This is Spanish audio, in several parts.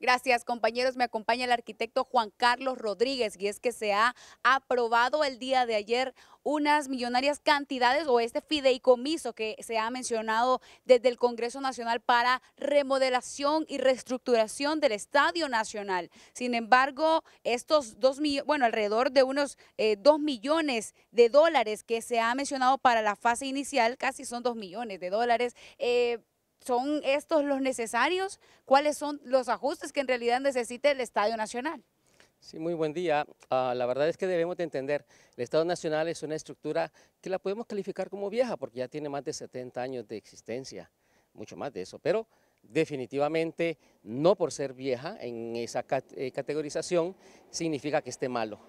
Gracias, compañeros. Me acompaña el arquitecto Juan Carlos Rodríguez y es que se ha aprobado el día de ayer unas millonarias cantidades o este fideicomiso que se ha mencionado desde el Congreso Nacional para remodelación y reestructuración del Estadio Nacional. Sin embargo, estos dos millones, bueno, alrededor de unos eh, dos millones de dólares que se ha mencionado para la fase inicial, casi son dos millones de dólares, eh, ¿Son estos los necesarios? ¿Cuáles son los ajustes que en realidad necesita el Estadio Nacional? Sí, muy buen día. Ah, la verdad es que debemos de entender, el Estado Nacional es una estructura que la podemos calificar como vieja porque ya tiene más de 70 años de existencia, mucho más de eso, pero definitivamente no por ser vieja en esa eh, categorización significa que esté malo.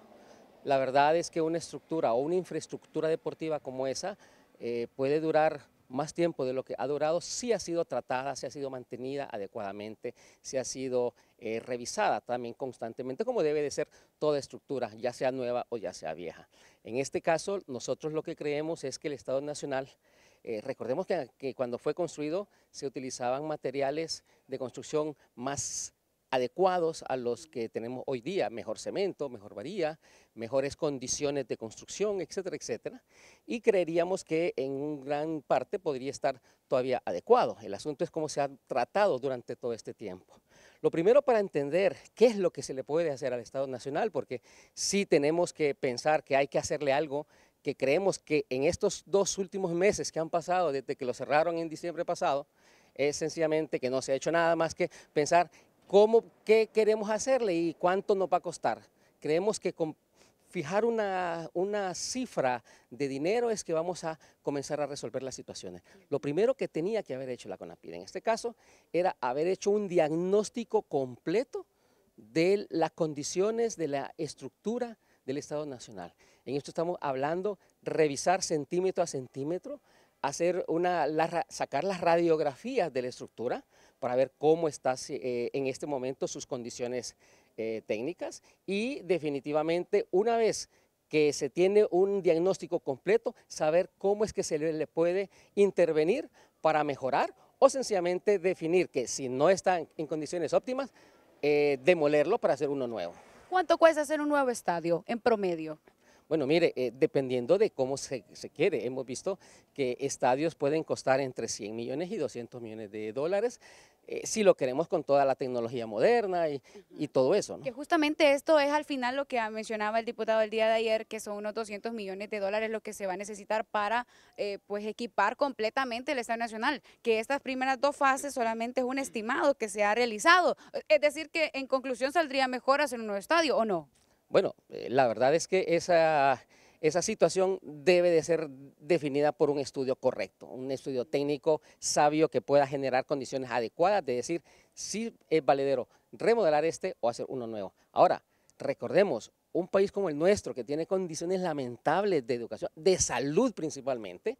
La verdad es que una estructura o una infraestructura deportiva como esa eh, puede durar más tiempo de lo que ha durado, si ha sido tratada, si ha sido mantenida adecuadamente, si ha sido eh, revisada también constantemente, como debe de ser toda estructura, ya sea nueva o ya sea vieja. En este caso, nosotros lo que creemos es que el Estado Nacional, eh, recordemos que, que cuando fue construido se utilizaban materiales de construcción más adecuados a los que tenemos hoy día, mejor cemento, mejor varía, mejores condiciones de construcción, etcétera, etcétera. Y creeríamos que en gran parte podría estar todavía adecuado. El asunto es cómo se ha tratado durante todo este tiempo. Lo primero para entender qué es lo que se le puede hacer al Estado Nacional, porque sí tenemos que pensar que hay que hacerle algo que creemos que en estos dos últimos meses que han pasado, desde que lo cerraron en diciembre pasado, es sencillamente que no se ha hecho nada más que pensar qué queremos hacerle y cuánto nos va a costar. Creemos que fijar una, cifra de dinero es que vamos a comenzar a resolver las situaciones. Lo primero que tenía que haber hecho la CONAPID en este caso era haber hecho un diagnóstico completo de las condiciones de la estructura del Estado Nacional. En esto estamos hablando revisar centímetro a centímetro hacer una, sacar las radiografías de la estructura para ver cómo está eh, en este momento sus condiciones eh, técnicas y definitivamente una vez que se tiene un diagnóstico completo, saber cómo es que se le puede intervenir para mejorar o sencillamente definir que si no está en condiciones óptimas, eh, demolerlo para hacer uno nuevo. ¿Cuánto cuesta hacer un nuevo estadio en promedio? Bueno, mire, eh, dependiendo de cómo se, se, quiere, hemos visto que estadios pueden costar entre 100 millones y 200 millones de dólares, eh, si lo queremos con toda la tecnología moderna y, todo eso. Que justamente esto es al final lo que mencionaba el diputado el día de ayer, que son unos 200 millones de dólares lo que se va a necesitar para eh, pues equipar completamente el Estadio Nacional, que estas primeras dos fases solamente es un estimado que se ha realizado. Es decir, que en conclusión saldría mejor hacer un nuevo estadio, ¿o no? Bueno, eh, la verdad es que esa, situación debe de ser definida por un estudio correcto, un estudio técnico sabio que pueda generar condiciones adecuadas de decir si es valedero remodelar este o hacer uno nuevo. Ahora, recordemos, un país como el nuestro que tiene condiciones lamentables de educación, de salud principalmente,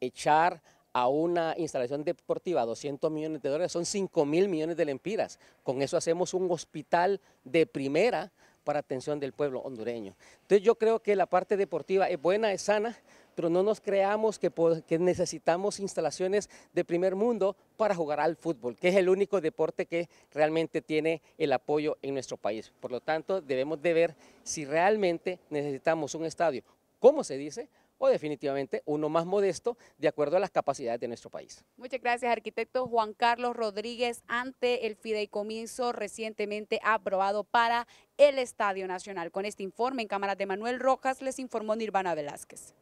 echar a una instalación deportiva 200 millones de dólares son 5 mil millones de lempiras. Con eso hacemos un hospital de primera para atención del pueblo hondureño. Entonces yo creo que la parte deportiva es buena, es sana, pero no nos creamos que, necesitamos instalaciones de primer mundo para jugar al fútbol, que es el único deporte que realmente tiene el apoyo en nuestro país. Por lo tanto, debemos de ver si realmente necesitamos un estadio, como se dice, o definitivamente uno más modesto de acuerdo a las capacidades de nuestro país. Muchas gracias, arquitecto Juan Carlos Rodríguez, ante el fideicomiso recientemente aprobado para el Estadio Nacional. Con este informe en Cámara de Manuel Rojas les informó Nirvana Velázquez.